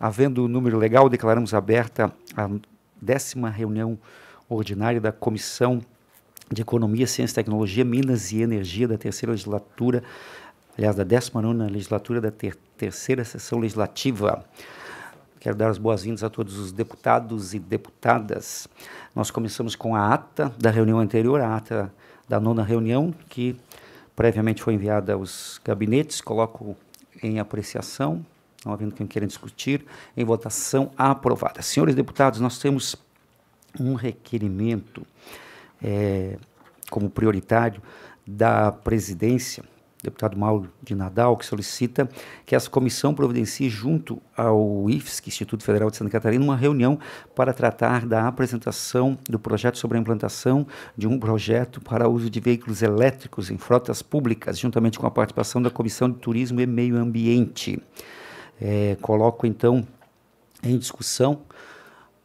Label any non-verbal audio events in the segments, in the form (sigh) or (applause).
Havendo o um número legal, declaramos aberta a décima reunião ordinária da Comissão de Economia, Ciência, Tecnologia, Minas e Energia da terceira legislatura, aliás, da décima nona legislatura da ter terceira sessão legislativa. Quero dar as boas-vindas a todos os deputados e deputadas. Nós começamos com a ata da reunião anterior, a ata da nona reunião, que previamente foi enviada aos gabinetes. Coloco em apreciação. Não havendo quem queira discutir, em votação aprovada. Senhores deputados, nós temos um requerimento é, como prioritário da presidência, deputado Mauro de Nadal, que solicita que essa comissão providencie junto ao IFSC, Instituto Federal de Santa Catarina, uma reunião para tratar da apresentação do projeto sobre a implantação de um projeto para uso de veículos elétricos em frotas públicas, juntamente com a participação da Comissão de Turismo e Meio Ambiente é, coloco então em discussão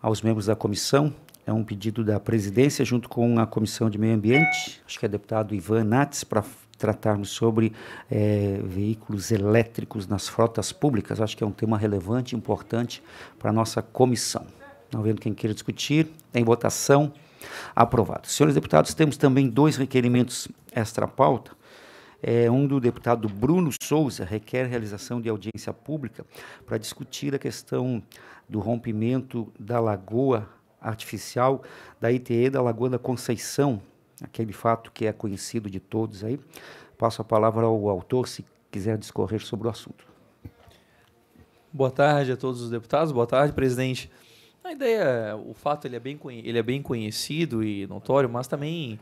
aos membros da comissão. É um pedido da presidência, junto com a Comissão de Meio Ambiente, acho que é deputado Ivan Nats, para tratarmos sobre é, veículos elétricos nas frotas públicas. Acho que é um tema relevante, importante para a nossa comissão. Não tá vendo quem queira discutir, em votação, aprovado. Senhores deputados, temos também dois requerimentos extra pauta é, um do deputado Bruno Souza requer realização de audiência pública para discutir a questão do rompimento da lagoa artificial da ITE da Lagoa da Conceição, aquele fato que é conhecido de todos aí. Passo a palavra ao autor se quiser discorrer sobre o assunto. Boa tarde a todos os deputados. Boa tarde, presidente. A ideia, o fato ele é bem, ele é bem conhecido e notório, mas também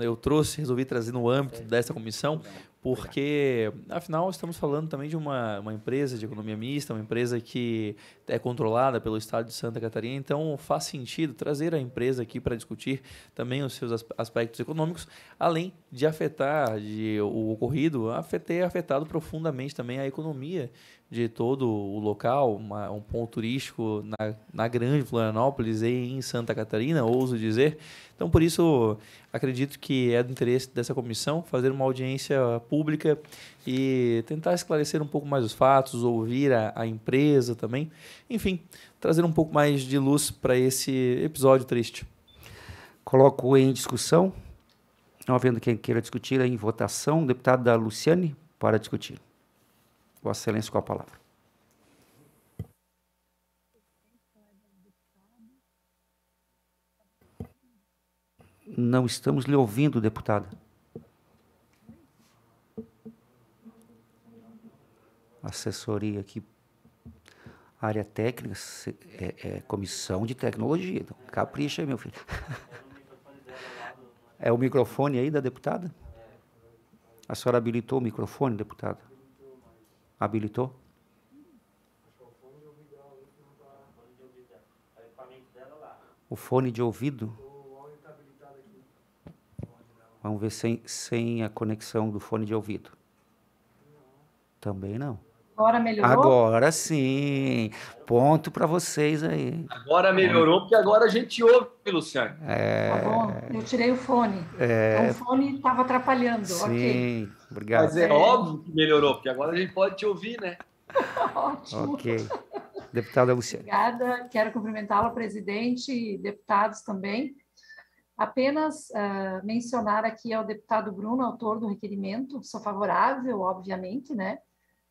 eu trouxe, resolvi trazer no âmbito dessa comissão, porque, afinal, estamos falando também de uma, uma empresa de economia mista, uma empresa que é controlada pelo Estado de Santa Catarina, então faz sentido trazer a empresa aqui para discutir também os seus aspectos econômicos, além de afetar de, o ocorrido, afetar, afetado profundamente também a economia de todo o local, uma, um ponto turístico na, na grande Florianópolis e em Santa Catarina, ouso dizer. Então, por isso, acredito que é do interesse dessa comissão fazer uma audiência pública e tentar esclarecer um pouco mais os fatos, ouvir a, a empresa também. Enfim, trazer um pouco mais de luz para esse episódio triste. Coloco em discussão, não havendo quem queira discutir, em votação, deputada Luciane para discutir. Vossa Excelência com a palavra. Não estamos lhe ouvindo, deputada. Assessoria aqui, área técnica, é, é comissão de tecnologia. Então, capricha, meu filho. (laughs) É o microfone aí da deputada? A senhora habilitou o microfone, deputada? habilitou? O fone de ouvido? Vamos ver sem, sem a conexão do fone de ouvido. Também não. Agora melhorou? Agora sim. Ponto para vocês aí. Agora melhorou, porque agora a gente ouve, Luciano. É... Tá bom, eu tirei o fone. É... Então, o fone estava atrapalhando. Sim. Okay. Obrigado. Mas é, é óbvio que melhorou, porque agora a gente pode te ouvir, né? (laughs) Ótimo. Ok. Deputada Luciana. Obrigada. Quero cumprimentá-la, presidente e deputados também. Apenas uh, mencionar aqui ao deputado Bruno, autor do requerimento, sou favorável, obviamente, né?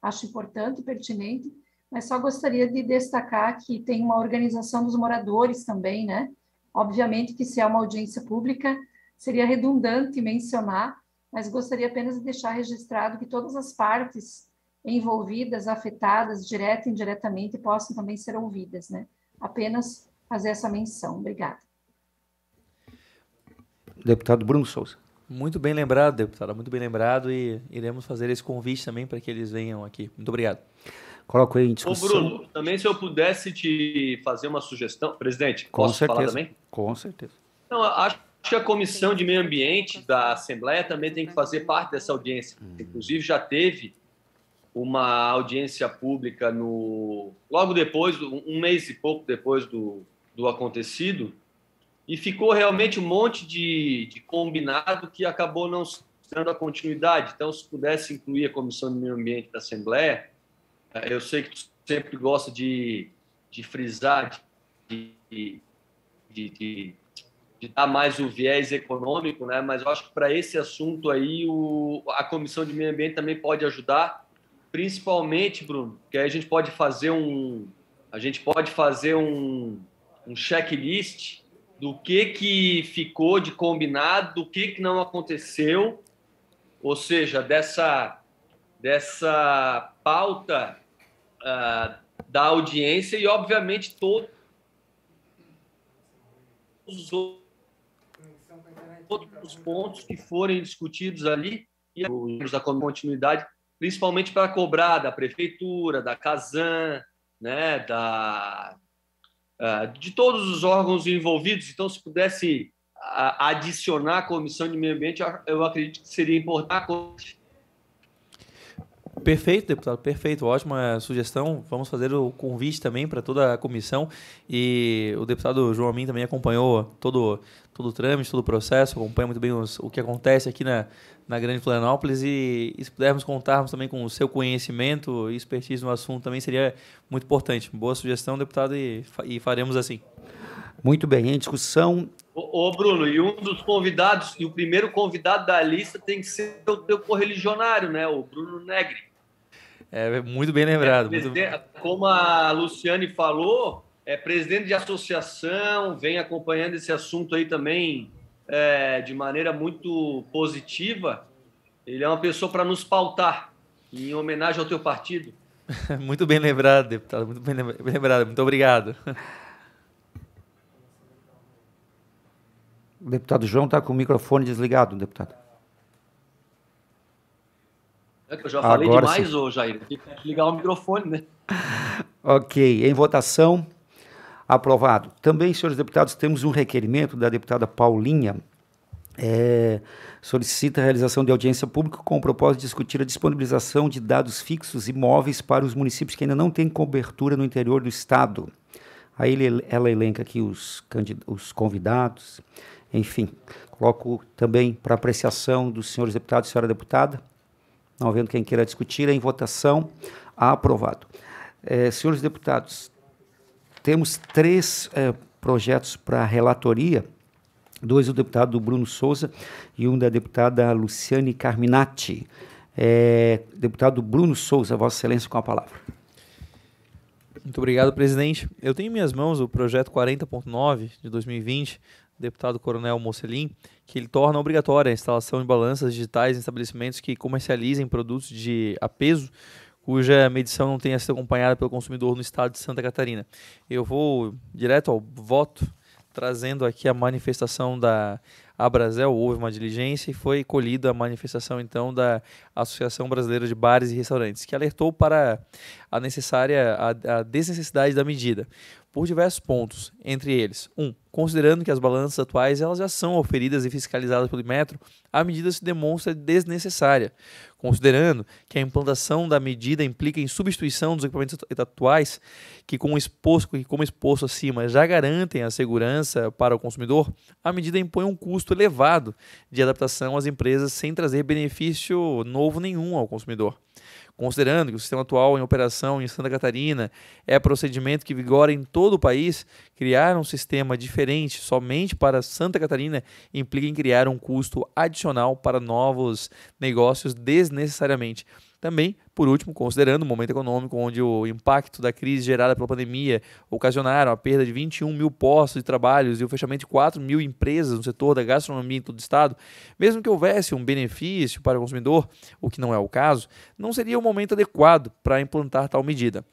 Acho importante, pertinente, mas só gostaria de destacar que tem uma organização dos moradores também, né? Obviamente que se é uma audiência pública, seria redundante mencionar mas gostaria apenas de deixar registrado que todas as partes envolvidas, afetadas, direta e indiretamente, possam também ser ouvidas, né? Apenas fazer essa menção. Obrigada. Deputado Bruno Souza. Muito bem lembrado, deputada, muito bem lembrado e iremos fazer esse convite também para que eles venham aqui. Muito obrigado. Coloco aí em discussão. Ô Bruno, também se eu pudesse te fazer uma sugestão, presidente, Com posso certeza. falar também? Com certeza. Não, acho Acho que a Comissão de Meio Ambiente da Assembleia também tem que fazer parte dessa audiência. Hum. Inclusive, já teve uma audiência pública no logo depois, um mês e pouco depois do, do acontecido, e ficou realmente um monte de, de combinado que acabou não dando a continuidade. Então, se pudesse incluir a Comissão de Meio Ambiente da Assembleia, eh, eu sei que tu sempre gosta de, de frisar, de, de, de de dar mais o viés econômico, né? Mas eu acho que para esse assunto aí o, a comissão de meio ambiente também pode ajudar, principalmente, Bruno, que aí a gente pode fazer um a gente pode fazer um, um checklist do que que ficou de combinado, do que que não aconteceu, ou seja, dessa dessa pauta uh, da audiência e obviamente todos os outros todos os pontos que forem discutidos ali e da continuidade, principalmente para cobrar da prefeitura, da Casan, né, da ah, de todos os órgãos envolvidos. Então, se pudesse ah, adicionar a comissão de meio ambiente, eu acredito que seria importante Perfeito, deputado, perfeito. Ótima sugestão. Vamos fazer o convite também para toda a comissão. E o deputado João Amin também acompanhou todo, todo o trâmite, todo o processo, acompanha muito bem os, o que acontece aqui na, na Grande Florianópolis. E, e, se pudermos contarmos também com o seu conhecimento e expertise no assunto também seria muito importante. Boa sugestão, deputado, e, e faremos assim. Muito bem, em discussão. Ô, Bruno, e um dos convidados, e o primeiro convidado da lista tem que ser o teu correligionário, né? O Bruno Negri. É muito bem lembrado. É, muito... Como a Luciane falou, é presidente de associação, vem acompanhando esse assunto aí também é, de maneira muito positiva. Ele é uma pessoa para nos pautar em homenagem ao teu partido. (laughs) muito bem lembrado, deputado. Muito bem lembrado. Muito obrigado. O deputado João está com o microfone desligado, deputado. É que eu já falei Agora demais, hoje ô Jair. Tem que ligar o microfone, né? (laughs) ok. Em votação, aprovado. Também, senhores deputados, temos um requerimento da deputada Paulinha. É, solicita a realização de audiência pública com o propósito de discutir a disponibilização de dados fixos e móveis para os municípios que ainda não têm cobertura no interior do Estado. Aí ele, ela elenca aqui os, os convidados, enfim. Coloco também para apreciação dos senhores deputados e senhora deputada não tá havendo quem queira discutir, em votação, aprovado. É, senhores deputados, temos três é, projetos para relatoria, dois do deputado Bruno Souza e um da deputada Luciane Carminati. É, deputado Bruno Souza, Vossa Excelência, com a palavra. Muito obrigado, presidente. Eu tenho em minhas mãos o projeto 40.9 de 2020 deputado Coronel Mocelin, que ele torna obrigatória a instalação de balanças digitais em estabelecimentos que comercializem produtos de apeso cuja medição não tenha sido acompanhada pelo consumidor no estado de Santa Catarina. Eu vou direto ao voto, trazendo aqui a manifestação da a Brasel houve uma diligência e foi colhida a manifestação então da Associação Brasileira de Bares e Restaurantes, que alertou para a necessária a, a desnecessidade da medida por diversos pontos, entre eles: 1. Um, considerando que as balanças atuais elas já são oferidas e fiscalizadas pelo Metro, a medida se demonstra desnecessária. Considerando que a implantação da medida implica em substituição dos equipamentos atuais, que como exposto, que como exposto acima já garantem a segurança para o consumidor, a medida impõe um custo custo elevado de adaptação às empresas sem trazer benefício novo nenhum ao consumidor. Considerando que o sistema atual em operação em Santa Catarina é procedimento que vigora em todo o país, criar um sistema diferente somente para Santa Catarina implica em criar um custo adicional para novos negócios desnecessariamente. Também, por último, considerando o momento econômico onde o impacto da crise gerada pela pandemia ocasionaram a perda de 21 mil postos de trabalho e o fechamento de 4 mil empresas no setor da gastronomia em todo o estado, mesmo que houvesse um benefício para o consumidor, o que não é o caso, não seria o momento adequado para implantar tal medida.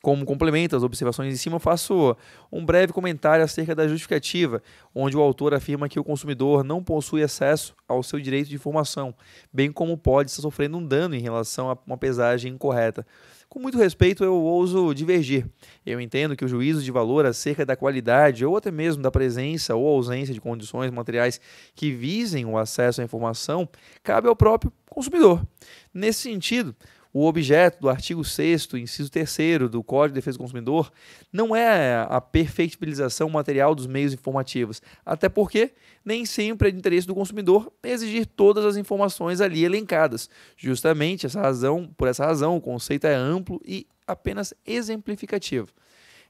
Como complemento às observações em cima, faço um breve comentário acerca da justificativa, onde o autor afirma que o consumidor não possui acesso ao seu direito de informação, bem como pode estar sofrendo um dano em relação a uma pesagem incorreta. Com muito respeito, eu ouso divergir. Eu entendo que o juízo de valor acerca da qualidade ou até mesmo da presença ou ausência de condições materiais que visem o acesso à informação cabe ao próprio consumidor. Nesse sentido, o objeto do artigo 6 inciso 3 do Código de Defesa do Consumidor não é a perfeitibilização material dos meios informativos, até porque nem sempre é de interesse do consumidor exigir todas as informações ali elencadas. Justamente essa razão, por essa razão, o conceito é amplo e apenas exemplificativo.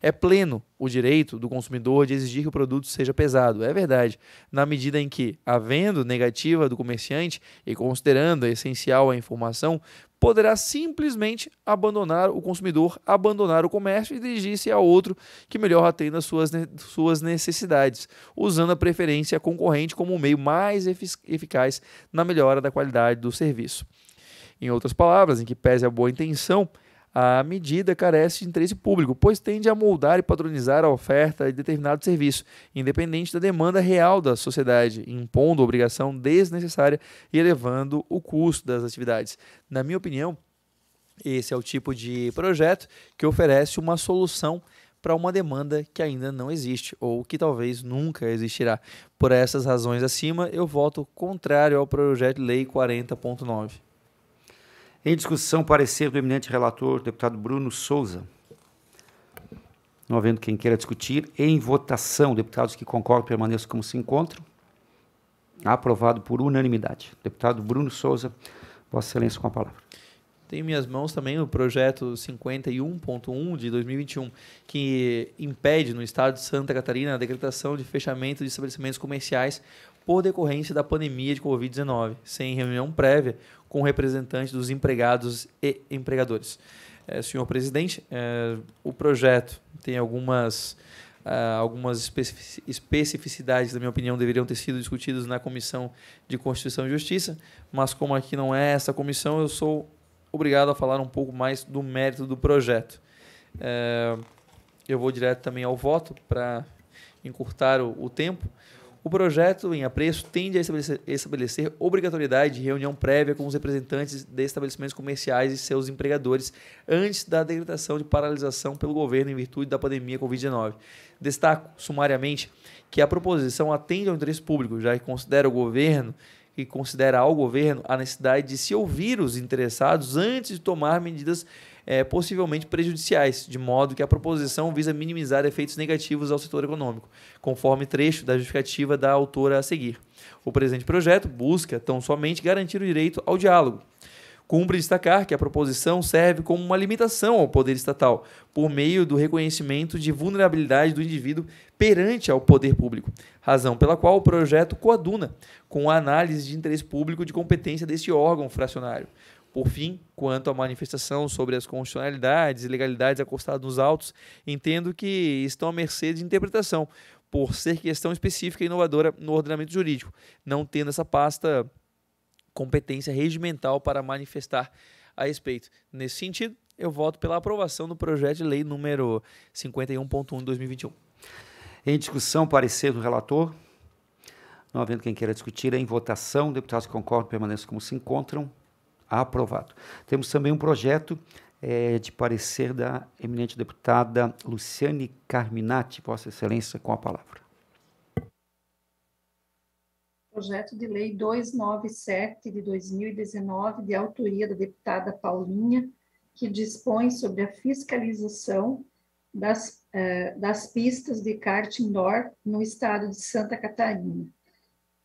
É pleno o direito do consumidor de exigir que o produto seja pesado. É verdade. Na medida em que, havendo negativa do comerciante e considerando essencial a informação, poderá simplesmente abandonar o consumidor, abandonar o comércio e dirigir-se a outro que melhor atenda suas, suas necessidades, usando a preferência concorrente como um meio mais eficaz na melhora da qualidade do serviço. Em outras palavras, em que pese a boa intenção, a medida carece de interesse público, pois tende a moldar e padronizar a oferta de determinado serviço, independente da demanda real da sociedade, impondo obrigação desnecessária e elevando o custo das atividades. Na minha opinião, esse é o tipo de projeto que oferece uma solução para uma demanda que ainda não existe ou que talvez nunca existirá. Por essas razões acima, eu voto contrário ao projeto de lei 40.9. Em discussão, parecer do eminente relator, deputado Bruno Souza. Não havendo quem queira discutir, em votação, deputados que concordam permaneçam como se encontram. Aprovado por unanimidade. Deputado Bruno Souza, Vossa Excelência com a palavra. Tenho em minhas mãos também o projeto 51.1 de 2021, que impede no estado de Santa Catarina a decretação de fechamento de estabelecimentos comerciais por decorrência da pandemia de Covid-19, sem reunião prévia com representantes dos empregados e empregadores. É, senhor presidente, é, o projeto tem algumas, uh, algumas especificidades, na minha opinião, deveriam ter sido discutidas na Comissão de Constituição e Justiça, mas como aqui não é essa comissão, eu sou obrigado a falar um pouco mais do mérito do projeto. É, eu vou direto também ao voto para encurtar o, o tempo. O projeto em apreço tende a estabelecer, estabelecer obrigatoriedade de reunião prévia com os representantes de estabelecimentos comerciais e seus empregadores antes da decretação de paralisação pelo governo em virtude da pandemia Covid-19. Destaco, sumariamente, que a proposição atende ao interesse público, já que considera o governo e considera ao governo a necessidade de se ouvir os interessados antes de tomar medidas é, possivelmente prejudiciais, de modo que a proposição visa minimizar efeitos negativos ao setor econômico, conforme trecho da justificativa da autora a seguir. O presente projeto busca tão somente garantir o direito ao diálogo. Cumpre destacar que a proposição serve como uma limitação ao poder estatal, por meio do reconhecimento de vulnerabilidade do indivíduo perante ao poder público, razão pela qual o projeto coaduna com a análise de interesse público de competência deste órgão fracionário. Por fim, quanto à manifestação sobre as constitucionalidades e legalidades acostadas nos autos, entendo que estão à mercê de interpretação, por ser questão específica e inovadora no ordenamento jurídico, não tendo essa pasta competência regimental para manifestar a respeito. Nesse sentido, eu voto pela aprovação do projeto de lei número 51.1 de 2021. Em discussão, parecer do relator. Não havendo quem queira discutir, em votação, deputados que concordam permaneçam como se encontram. Aprovado. Temos também um projeto é, de parecer da eminente deputada Luciane Carminati. Vossa Excelência, com a palavra. Projeto de Lei 297 de 2019, de autoria da deputada Paulinha, que dispõe sobre a fiscalização das, eh, das pistas de kart indoor no estado de Santa Catarina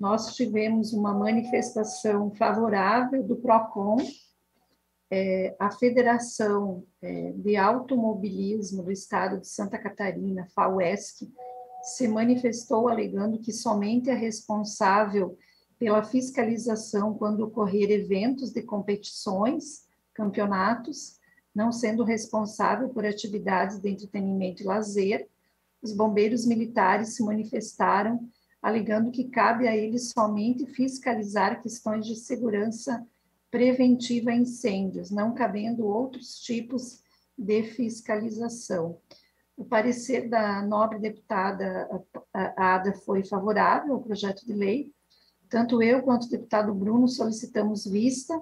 nós tivemos uma manifestação favorável do PROCON, é, a Federação é, de Automobilismo do Estado de Santa Catarina, FAUESC, se manifestou alegando que somente é responsável pela fiscalização quando ocorrer eventos de competições, campeonatos, não sendo responsável por atividades de entretenimento e lazer. Os bombeiros militares se manifestaram alegando que cabe a ele somente fiscalizar questões de segurança preventiva a incêndios, não cabendo outros tipos de fiscalização. O parecer da nobre deputada Ada foi favorável ao projeto de lei. Tanto eu quanto o deputado Bruno solicitamos vista.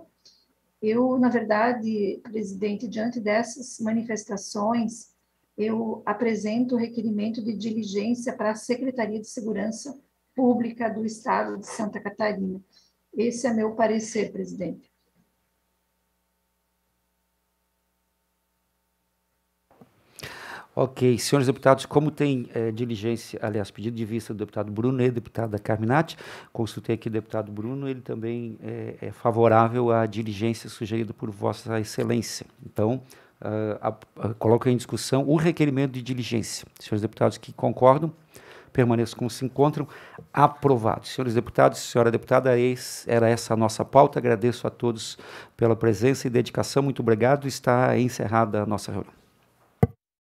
Eu, na verdade, presidente, diante dessas manifestações, eu apresento o requerimento de diligência para a Secretaria de Segurança pública do Estado de Santa Catarina. Esse é meu parecer, presidente. Ok, senhores deputados, como tem eh, diligência, aliás, pedido de vista do deputado Bruno e deputada Carminati, consultei aqui o deputado Bruno, ele também eh, é favorável à diligência sugerida por Vossa Excelência. Então, uh, coloco em discussão o requerimento de diligência. Senhores deputados que concordam, uh, permaneçam como se encontram. Aprovado. Senhores deputados, senhora deputada, é era essa a nossa pauta. Agradeço a todos pela presença e dedicação. Muito obrigado. Está encerrada a nossa reunião.